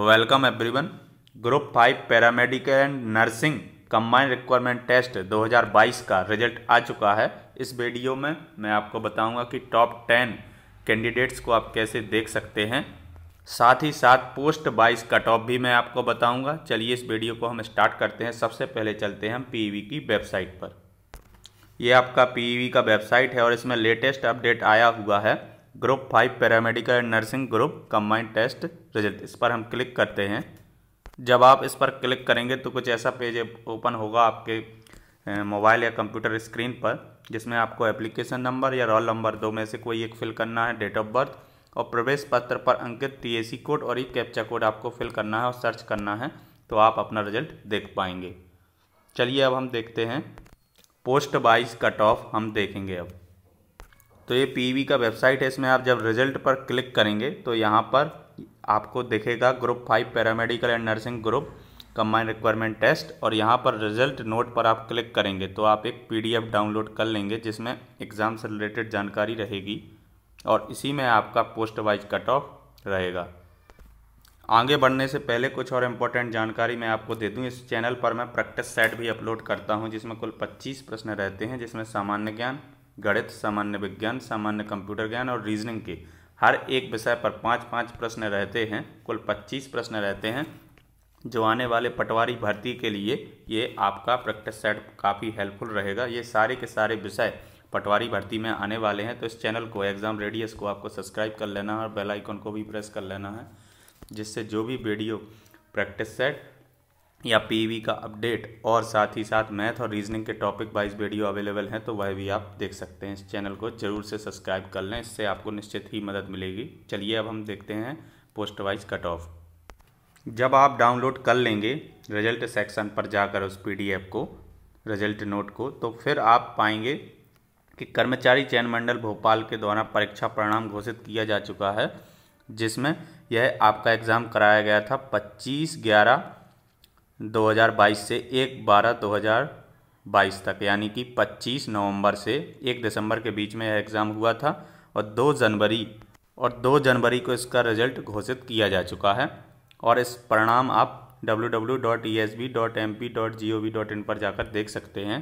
welcome everyone group five paramedical and nursing combined requirement test 2022 का result आ चुका है इस वीडियो में मैं आपको बताऊंगा कि टॉप टेन कैंडिडेट्स को आप कैसे देख सकते हैं साथ ही साथ पोस्ट बाइस कट ऑफ भी मैं आपको बताऊंगा चलिए इस वीडियो को हम स्टार्ट करते हैं सबसे पहले चलते हैं हम पी e की वेबसाइट पर यह आपका पी e का वेबसाइट है और इसमें लेटेस्ट अपडेट आया हुआ है group five paramedical and nursing group combined test result इस पर हम क्लिक करते हैं जब आप इस पर क्लिक करेंगे तो कुछ ऐसा पेज ओपन होगा आपके मोबाइल या कंप्यूटर स्क्रीन पर जिसमें आपको एप्लीकेशन नंबर या रोल नंबर दो में से कोई एक फिल करना है डेट ऑफ बर्थ और प्रवेश पत्र पर अंकित टी कोड और एक कैप्चा कोड आपको फिल करना है और सर्च करना है तो आप अपना रिजल्ट देख पाएंगे चलिए अब हम देखते हैं पोस्ट वाइज कट ऑफ हम देखेंगे अब तो ये पीवी का वेबसाइट है इसमें आप जब रिजल्ट पर क्लिक करेंगे तो यहाँ पर आपको दिखेगा group five paramedical and nursing group combined requirement test और यहाँ पर रिजल्ट नोट पर आप क्लिक करेंगे तो आप एक पीडीएफ डाउनलोड कर लेंगे जिसमें एग्ज़ाम से रिलेटेड जानकारी रहेगी और इसी में आपका पोस्ट वाइज कट ऑफ रहेगा आगे बढ़ने से पहले कुछ और इम्पोर्टेंट जानकारी मैं आपको दे दूँ इस चैनल पर मैं प्रैक्टिस सेट भी अपलोड करता हूँ जिसमें कुल 25 प्रश्न रहते हैं जिसमें सामान्य ज्ञान गणित सामान्य विज्ञान सामान्य कंप्यूटर ज्ञान और रीजनिंग के हर एक विषय पर पाँच पाँच प्रश्न रहते हैं कुल पच्चीस प्रश्न रहते हैं जो आने वाले पटवारी भर्ती के लिए ये आपका प्रैक्टिस सेट काफ़ी हेल्पफुल रहेगा ये सारे के सारे विषय पटवारी भर्ती में आने वाले हैं तो इस चैनल को एग्ज़ाम रेडियस को आपको सब्सक्राइब कर लेना है और बेल आइकन को भी प्रेस कर लेना है जिससे जो भी वीडियो प्रैक्टिस सेट या पी का अपडेट और साथ ही साथ मैथ और रीजनिंग के टॉपिक वाइज वीडियो अवेलेबल हैं तो वह भी आप देख सकते हैं इस चैनल को जरूर से सब्सक्राइब कर लें इससे आपको निश्चित ही मदद मिलेगी चलिए अब हम देखते हैं पोस्ट वाइज कट ऑफ जब आप डाउनलोड कर लेंगे रिजल्ट सेक्शन पर जाकर उस पी को रिजल्ट नोट को तो फिर आप पाएंगे कि कर्मचारी चयन मंडल भोपाल के द्वारा परीक्षा परिणाम घोषित किया जा चुका है जिसमें यह आपका एग्ज़ाम कराया गया था पच्चीस ग्यारह 2022 से एक बारह 2022 तक यानी कि 25 नवंबर से एक दिसंबर के बीच में यह एग्ज़ाम हुआ था और 2 जनवरी और 2 जनवरी को इसका रिजल्ट घोषित किया जा चुका है और इस परिणाम आप www.esb.mp.gov.in पर जाकर देख सकते हैं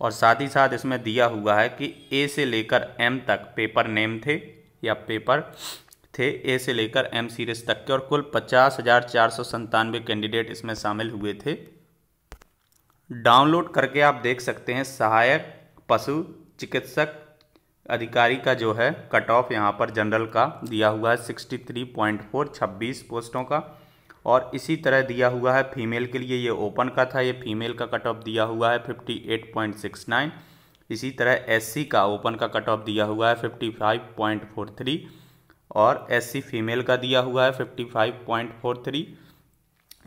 और साथ ही साथ इसमें दिया हुआ है कि ए से लेकर एम तक पेपर नेम थे या पेपर थे ए से लेकर एम सीरीज तक के और कुल पचास हज़ार चार सौ संतानवे कैंडिडेट इसमें शामिल हुए थे डाउनलोड करके आप देख सकते हैं सहायक पशु चिकित्सक अधिकारी का जो है कट ऑफ यहाँ पर जनरल का दिया हुआ है सिक्सटी थ्री पॉइंट फोर छब्बीस पोस्टों का और इसी तरह दिया हुआ है फीमेल के लिए ये ओपन का था ये फीमेल का कट ऑफ दिया हुआ है fifty eight point six nine इसी तरह एससी का ओपन का कट ऑफ दिया हुआ है fifty five point four three और एस फीमेल का दिया हुआ है fifty five point four three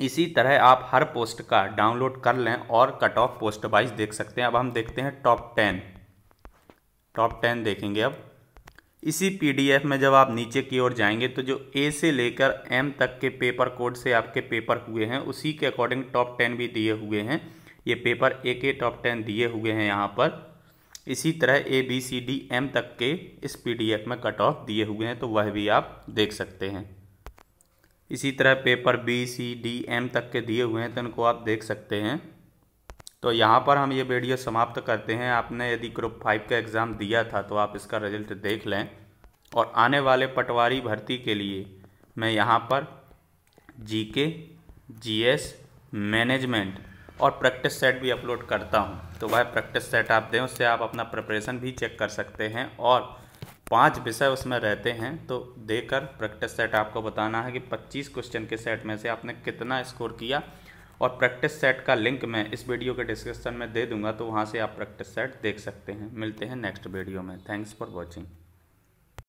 इसी तरह आप हर पोस्ट का डाउनलोड कर लें और कट ऑफ पोस्ट वाइज देख सकते हैं अब हम देखते हैं टॉप टेन टॉप टेन देखेंगे अब इसी पीडीएफ में जब आप नीचे की ओर जाएंगे तो जो ए से लेकर एम तक के पेपर कोड से आपके पेपर हुए हैं उसी के अकॉर्डिंग टॉप टेन भी दिए हुए हैं ये पेपर ए के टॉप टेन दिए हुए हैं यहाँ पर इसी तरह A B C D M तक के इस पीडीएफ में कट ऑफ दिए हुए हैं तो वह भी आप देख सकते हैं इसी तरह paper B C D M तक के दिए हुए हैं तो इनको आप देख सकते हैं तो यहाँ पर हम ये वीडियो समाप्त करते हैं आपने यदि ग्रुप फाइव का एग्ज़ाम दिया था तो आप इसका रिजल्ट देख लें और आने वाले पटवारी भर्ती के लिए मैं यहाँ पर जी जीएस, मैनेजमेंट और प्रैक्टिस सेट भी अपलोड करता हूँ तो वह प्रैक्टिस सेट आप दें उससे आप अपना प्रिपरेशन भी चेक कर सकते हैं और पांच विषय उसमें रहते हैं तो देकर प्रैक्टिस सेट आपको बताना है कि 25 क्वेश्चन के सेट में से आपने कितना स्कोर किया और प्रैक्टिस सेट का लिंक मैं इस वीडियो के डिस्क्रिप्शन में दे दूंगा तो वहाँ से आप प्रैक्टिस सेट देख सकते हैं मिलते हैं नेक्स्ट वीडियो में थैंक्स फॉर वॉचिंग